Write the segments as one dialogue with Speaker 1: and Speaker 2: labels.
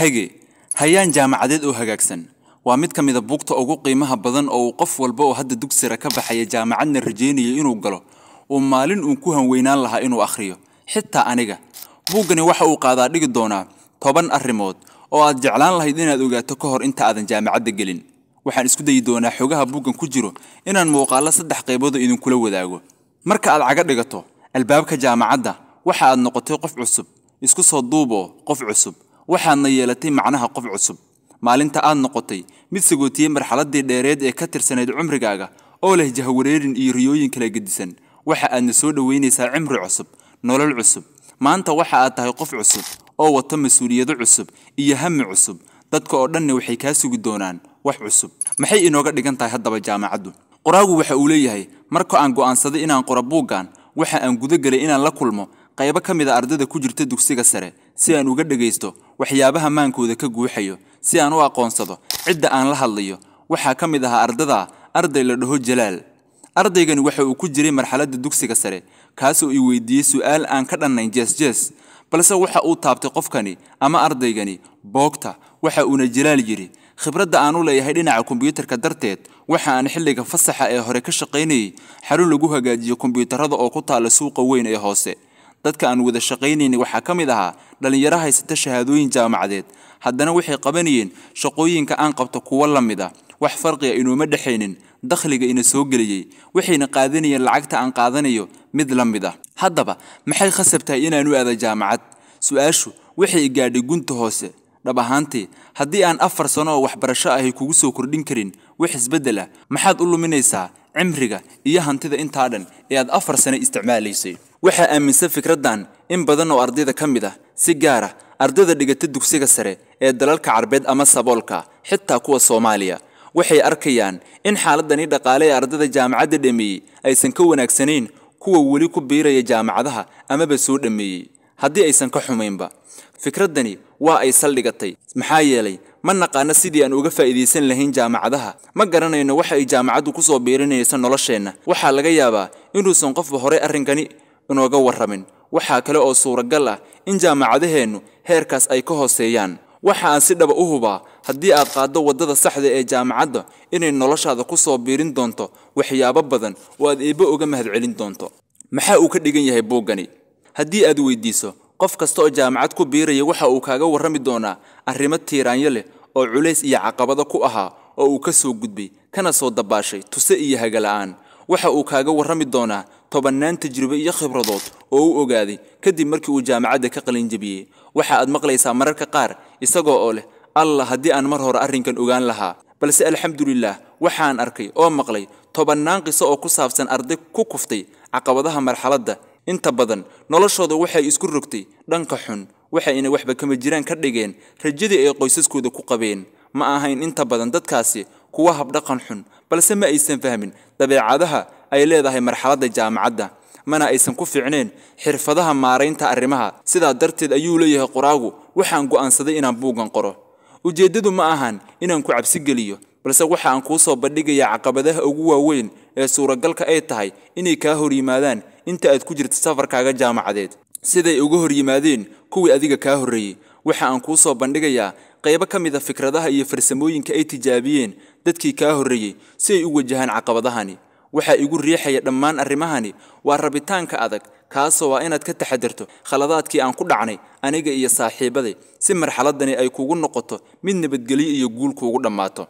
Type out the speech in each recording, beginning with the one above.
Speaker 1: hage hayaan jaamacadeed oo hagaagsan waa mid ka mida buugta ugu qiimaha badan oo uu qof walba oo hadda dugsira ka baxaya jaamacadna rajeynaya inuu galo uu maalin uun ku hanweynaan lahaa inuu akhriyo xitaa aniga buuggani waxa uu qaadaa dhigi doonaa toban arrimood oo aad jeclaan lahayd inaad ogaato ka hor inta aadan jaamacadda gelin waxaan isku dayi doonaa xogaha buuggan ku jiro inaan muuqaallo saddex qaybood oo idinkula wadaago marka aad caga dhigato albaabka jaamacadda waxa aad noqotay qof cusub isku soo duuboo qof cusub waxaadna yeelatay macnaha qof cusub maalinta aad noqotay mid sagootiyey marxaladii dheereed ee ka tirsanayd cumrigaaga oo leh jahwareerin iyo riyooyin kala gedisan waxa aadna soo dhoweynaysaa cimri cusub nolol cusub maanta waxa aad tahay qof cusub oo wata mas-uuliyado cusub iyo hami cusub dadka oo dhanna waxay kaa sugi doonaan wax cusub maxay inooga dhigan tahay haddaba jaamacaddu qoraagu waxa uu leeyahay marka aan go'aansaday inaan qoro buuggan waxa aan guda gelay inaan la kulmo qaybo ka mid a ah ardada ku jirta dugsiga sare si aan uga dhagaysto waxyaabaha maankooda ka guuxayo si aan u aqoonsado cidda aan la hadlayo waxaa ka mid ahaa ardada arday la dhaho jalaal ardaygani waxa uu ku jiray marxaladda dugsiga sare kaasoo i weydiiyey su'aal aan ka dhannayn jees-jees balse waxa uu taabtay qofkani ama ardaygani boogta waxa uuna jalaal yidhi khibradda aan u leeyahay dhinaca kombiyuutarka darteed waxa aan xilliga fasaxa ee hore ka shaqaynayay xarun lagu hagaajiyo kombyuutarada oo ku taala suuqa weyn ee hoose dadka aan wada shaqaynayni waxaa ka mid ahaa dhallinyaro haysata shahaadooyin jaamacadeed haddana waxay qabanayeen shaqooyinka aan qabto kuwo la mid a wax farqiga ah inuuma dhexaynin dakhliga ina soo geliyey waxayna qaadanayeen lacagta aan qaadanayo mid la mid ah haddaba maxay khasabtahay inaanu aada jaamacad su-aashu waxay gaadhay gunta hoose dhab ahaantii haddii aan afar sano oo waxbarasho ahay kugu soo kordhin karin wax isbeddel maxaad u luminaysaa cimriga iyo hantida intaa dhan ee aad afar sane isticmaalaysay waxaa aaminsan fikraddan in badan oo ardayda ka mid ah si gaar ah ardayda dhigata dugsiga sare ee dalalka carbeed ama saboolka xitaa kuwa soomaaliya waxay arkayaan in xaaladani dhaqaale ee ardayda jaamacadda dhameeyey aysan ka wanaagsanayn kuwa weli ku biiraya jaamacadaha amaba soo dhameeyey haddii aysan ka xumaynba fikraddani waa ay saldhigatay maxaa yeelay ma naqaana sidii aan uga faa'iidaysan lahayn jaamacadaha ma garanayno waxa ay jaamacaddu ku soo biirinaysa nolosheenna waxaa laga yaabaa inuusan qofba horey arrinkani inooga warramin waxaa kale oo suuragal ah in jaamacadaheennu heerkaas ay ka hooseeyaan waxa aan si dhaba ah u hubaa haddii aad qaaddo waddada saxda ee jaamacadda inay noloshaada ku soo biirin doonto waxyaabo badan oo aad eebbe uga mahadcelin doonto maxaa uu ka dhigan yahay buuggani haddii aad weydiiso qof kasta oo jaamacad ku biiraya waxa uu kaaga warrami doonaa arrimo tiiraanyo leh oo culays iyo caqabado ku ahaa oo uu ka soo gudbay kana soo dabaashay tuse iyo hagala'aan waxa uu kaaga warrami doonaa tobannaan tajrube iyo khibradood oo u ogaaday kadib markii uu jaamacadda ka qalinjabiyey waxa aad maqlaysaa mararka qaar isagoo oo leh allah haddii aan mar hore arrinkan ogaan lahaa balse alxamdulilah waxaan arkay oo maqlay tobannaan qiso oo ku saabsan arday ku kuftay caqabadaha marxaladda inta badan noloshooda waxay isku rogtay dhanka xun waxayna waxba kama jiraan ka dhigeen rajadii ay qoysaskooda ku qabeen ma ahayn inta badan dadkaasi kuwa habdhaqan xun balse ma aysan fahmin dabeecadaha ay leedahay marxaladda jaamacadda mana aysan ku fiicneen xirfadaha maaraynta arrimaha sidaa darteed ayuu leeyahay qoraagu waxaan go'aansaday inaan buuggan qoro ujeeddadu ma ahan inaan ku cabsigeliyo balse waxa aan kuu soo bandhigayaa caqabadaha ugu waaweyn ee suuragalka ay tahay inay kaa hor yimaadaan inta aad ku jirto safarkaaga jaamacadeed siday uga hor yimaadeen kuwii adiga kaa horreeyey waxa aan kuu soo bandhigayaa qaybo ka mida ah fikradaha iyo farsamooyinka ay tijaabiyeen dadkii kaa horreeyey si ay u wajahaan caqabadahani waxaa igu riixaya dhammaan arrimahani waa rabitaanka adag kaasoo waa inaad ka taxadirto khaladaadkii aan ku dhacnay aniga iyo saaxiibaday si marxaladani ay kugu noqoto mid nabadgelyo iyo guul kuugu dhammaato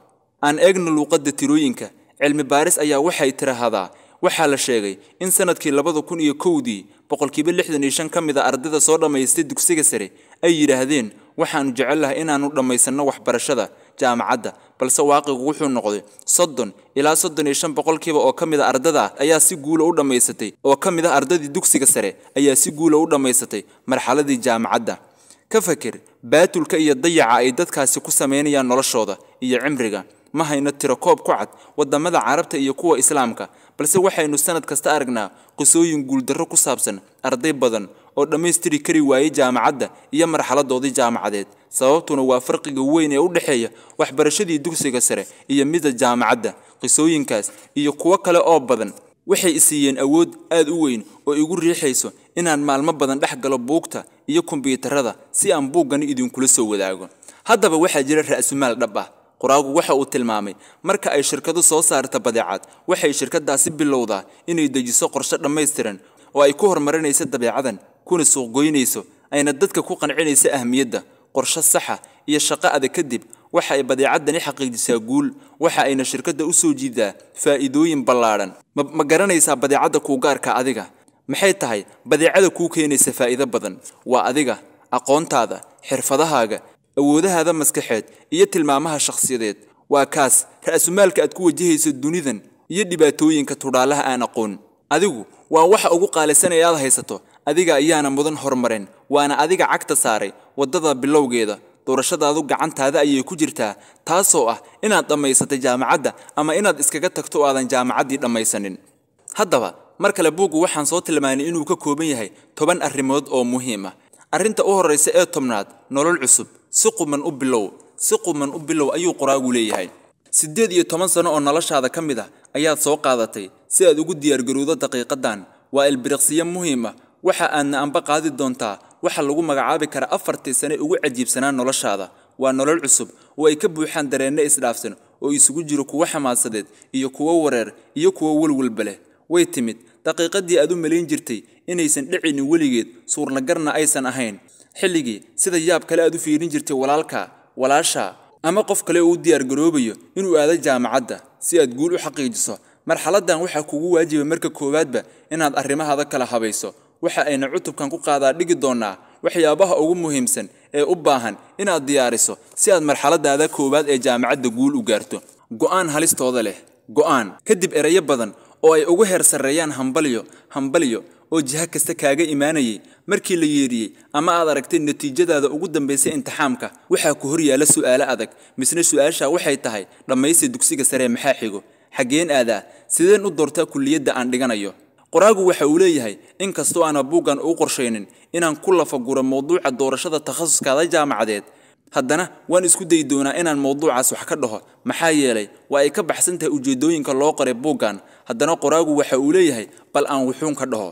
Speaker 1: aan eegno luuqadda tirooyinka cilmi baaris ayaa waxay tirahadaa waxaa la sheegay in sanadkii labada kun iyo kowdii boqolkiiba lixdan iyo shan ka mid a ah ardayda soo dhammaystay dugsiga sare ay yidhaahdeen waxaanu jecel lahay inaannu dhammaysanno waxbarashada jaamacadda balse waaqigu wuxuu noqday soddon ilaa soddon iyo shan boqolkiiba oo ka mid a ah ardada ayaa si guula u dhammaysatay oo ka mid ah ardadii dugsiga sare ayaa si guula u dhammaysatay marxaladii jaamacadda ka fakir baatulka iyo dayaca ay dadkaasi ku samaynayaan noloshooda iyo cimriga ma hayno tiro koob ku cad waddamada carabta iyo kuwa islaamka balse waxaynu sannad kasta aragnaa qisooyin guuldarro ku saabsan arday badan oo dhammaystiri kari waayey jaamacadda iyo marxaladoodii jaamacadeed sababtuna waa farqiga weyn ee u dhexeeya waxbarashadii dugsiga sare iyo midda jaamacadda qisooyinkaas iyo kuwo kale oo badan waxay isiiyeen awood aad u weyn oo igu riixayso inaan maalmo badan dhex galo buugta iyo kombyuutarada si aan buuggani idinkula soo wadaago haddaba waxaa jira ra'sumaal dhab ah qoraagu waxa uu tilmaamay marka ay shirkadu soo saarta badeecad waxay shirkadaasi bilowdaa inay dejiso qorshe dhammaystiran oo ay ku horumarinaysa dabeecadan kuna suuqgoynayso ayna dadka ku qancinaysa ahmiyadda qorsho saxa iyo shaqo adag kadib waxa ay badeecaddani xaqiijisaa guul waxa ayna shirkadda u soo jiidaa faa'iidooyin ballaadhan ma garanaysaa badeecadda kuu gaarka adiga maxay tahay badeecada kuu keenaysa faa'iido badan waa adiga aqoontaada xirfadahaaga awoodahaada maskaxeed iyo tilmaamaha shakhsiyadeed waa kaas ra'sumaalka aad ku wajahayso dunidan iyo dhibaatooyinka tudhaalaha aan aqoon adigu waa waxa ugu qaalisan ee aad haysato adiga ayaana mudan hormareen waana adiga cagta saaray waddada bilowgeeda doorashadaadu gacantaada ayay ku jirtaa taasoo ah inaad dhammaysatay jaamacadda ama inaad iskaga tagto aadan jaamacaddii dhammaysanin haddaba mar kale buuggu waxaan soo tilmaanay inuu ka kooban yahay toban arrimood oo muhiim ah arrinta u horraysa ee tobnaad nolol cusub si quman u bilow si quman u bilow ayuu qoraagu leeyahay siddeed iyo toban sano oo noloshaada ka mid ah ayaad soo qaadatay si aad ugu diyaargarowdo daqiiqaddan waa ilbiriqsiyo muhiim ah waxa aadna anba qaadi doontaa waxa lagu magacaabi kara afartii sane ugu cajiibsanaa noloshaada waa nolol cusub oo ay ka buuxaan dareenno isdhaafsan oo isugu jiro kuwo xamaasadeed iyo kuwo wareer iyo kuwo welwelba leh way timid daqiiqadii aad u malayn jirtay inaysan dhicinin weligeed suurnagarna aysan ahayn xilligii sida yaab kale aad u fiirin jirtay walaalkaa walaashaa ama qof kale oo u diyaargaroobayo inuu aado jaamacadda si aad guul u xaqiijiso marxaladdan waxaa kugu waajiba marka koowaadba inaad arrimahaada kala habayso waxa ayna cutubkan ku qaadaa dhigi doonaa waxyaabaha ugu muhiimsan ee u baahan inaad diyaariso si aad marxaladaada koowaad ee jaamacadda guul u gaarto go'aan halistooda leh go'aan kadib erayo badan oo ay ugu heer sarreeyaan hambalyo hambalyo oo jiha kasta kaaga imaanayay markii la yeeriyey ama aad aragtay natiijadaada ugu dambaysay intixaamka waxaa ku hor yaalla su'aalo adag misna su'aashaa waxay tahay dhammaysi dugsiga sare maxaa xigo xaggeen aadaa sideen u doortaa kulliyadda aan dhiganayo qoraagu waxa uu leeyahay in kastoo aana buuggan uu qorshaynin inaan ku lafaguro mowduuca doorashada takhasuskaada jaamacadeed haddana waan isku dayi doonaa inaan mowduucaas wax ka dhaho maxaa yeelay waa ay ka baxsan tahay ujeeddooyinka loo qoray buuggan haddana qoraagu waxa uu leeyahay bal aan wuxuun ka dhaho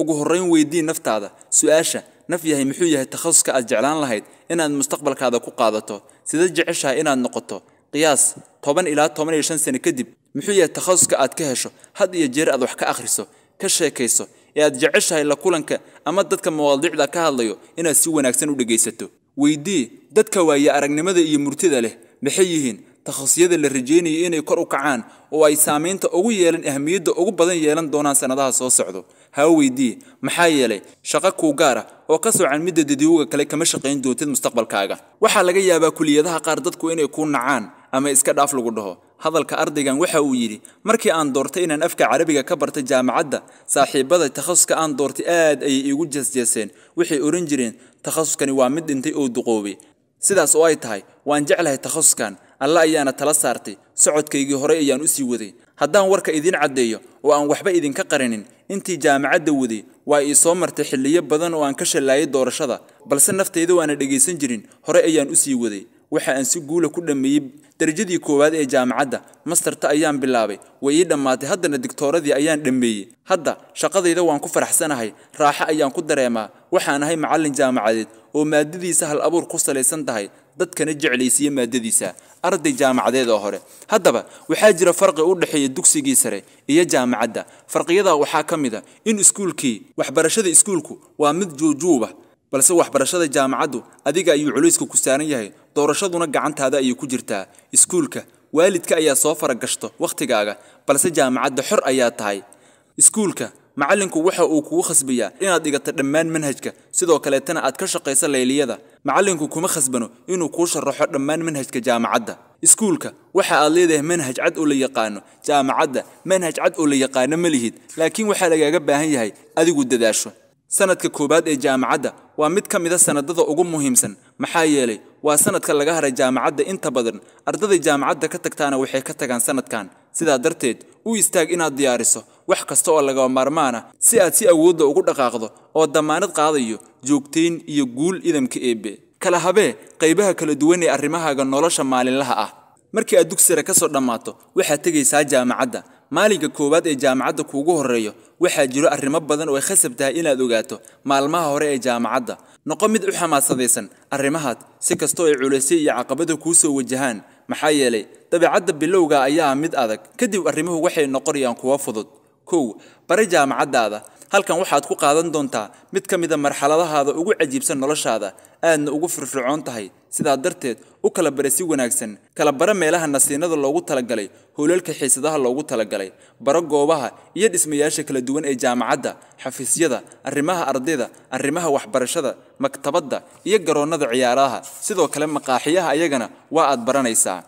Speaker 1: ugu horrayn weydii naftaada su'aasha naf yahay muxuu yahay takhasuska aad jeclaan lahayd inaad mustaqbalkaada ku qaadato sida jeceshahay inaad noqoto qiyaas toban ilaa toban iyo shan sane kadib muxuu yahay takhasuska aad ka hesho had iyo jeer aad wax ka akhriso ka sheekayso ee aad jeceshahay la kulanka ama dadka mawaadiicda ka hadlayo inaad si wanaagsan u dhegaysato weydii dadka waaye aragnimada iyo murtida leh maxay yihiin takhasiyada la rajeynayay inay kor u kacaan oo ay saamaynta ugu yeelan ahmiyadda ugu badan yeelan doonaan sannadaha soo socdo hawa weydii maxaa yeelay shaqo kuu gaar ah oo ka socan midda dadiwoga kale kama shaqayn doontid mustaqbalkaaga waxaa laga yaabaa kuliyadaha qaar dadku inay kuu nacaan ama iska dhaaf lagu dhaho hadalka ardaygan waxa uu yidhi markii aan doortay inaan afka carabiga ka barta jaamacadda saaxiibbada takhasuska aan doortay aad ayay iigu jeesjeeseen waxay odhan jireen takhasuskani waa mid dhintay oo duqoobay sidaas oo ay tahay waan jeclahay takhasuskan alla ayaana tala saartay socodkaygii horey ayaan u sii waday haddaan warka idiin caddeeyo oo aan waxba idinka qarinin intii jaamacadda waday waa ii soo martay xilliyo badan oo aan ka shallaayay doorashada balse nafteyda waana dhegaysan jirin horey ayaan u sii waday waxa aan si guula ku dhammeeyey darajadii koowaad ee jaamacadda mastarta ayaan bilaabay way ii dhammaatay haddana digtooradii ayaan dhammeeyey hadda shaqadayda waan ku faraxsanahay raaxo ayaan ku dareemaa waxaan ahay macallin jaamacadeed oo maadadiisa hal abuur ku salaysan tahay dadkana jeclaysiiya maadadiisa arday jaamacadeed oo hore haddaba waxaa jira farqi u dhexeeya dugsigii sare iyo jaamacadda farqiyadaa waxaa ka mid a in iskuulkii waxbarashada iskuulku waa mid juujuuba balse waxbarashada jaamacaddu adiga ayuu culayska ku saaran yahay doorashaduna gacantaada ayay ku jirtaa iskuulka waalidka ayaa soo faragashto wakhtigaaga balse jaamacadda xor ayaa tahay iskuulka macallinku waxa uu kugu khasbayaa inaad dhigato dhammaan manhajka sidoo kaleetana aad ka shaqayso layliyada macallinku kuma khasbano inuu kuu sharaxo dhammaan manhajka jaamacadda iskuulka waxa aad leedahay manhaj cad oo la yaqaano jaamacadda manhaj cad oo la yaqaano ma lihid laakiin waxaa lagaaga baahan yahay adigu dadaasho sanadka koowaad ee jaamacadda waa mid ka mida ah sannadada ugu muhiimsan maxaa yeelay waa sanadka laga haray jaamacadda inta badan ardaday jaamacadda ka tagtaana waxay ka tagaan sanadkan sidaa darteed u istaag inaad diyaariso wax kasta oo lagaba maarmaana si aad si awoodda ugu dhaqaaqdo oo dammaanad qaadayo joogtayn iyo guul idamka eebbe kala habee qaybaha kala duwan ee arrimahaaga nolosha maalinlaha ah markii aad dugsi ka soo dhammaato waxaad tegaysaa jaamacadda maalinka koowaad ee jaamacadda kuugu horreeyo waxaa jiro arrimo badan oo ay khasab tahay inaad ogaato maalmaha hore ee jaamacadda noqo mid u xamaasadaysan arrimahaad si kastoo ay culaysyo iyo caqabada kuu soo wajahaan maxaa yeelay dabeecadda bilowga ayaa mid adag kadib arrimuhu waxay noqonayaan kuwo fudud kow bare jaamacaddaada halkan waxaad ku qaadan doontaa mid ka mida ah marxaladahaada ugu cajiibsan noloshaada aadna ugu firfircoon tahay sidaa darteed u kala bara si wanaagsan kala bara meelaha nasiinada loogu talagalay hoolalka xiisadaha loogu talagalay baro goobaha iyo dhismayaasha kala duwan ee jaamacadda xafiisyada arrimaha ardayda arrimaha waxbarashada maktabadda iyo garoonnada ciyaaraha sidoo kale maqaaxiyaha ayagana waa aad baranaysaa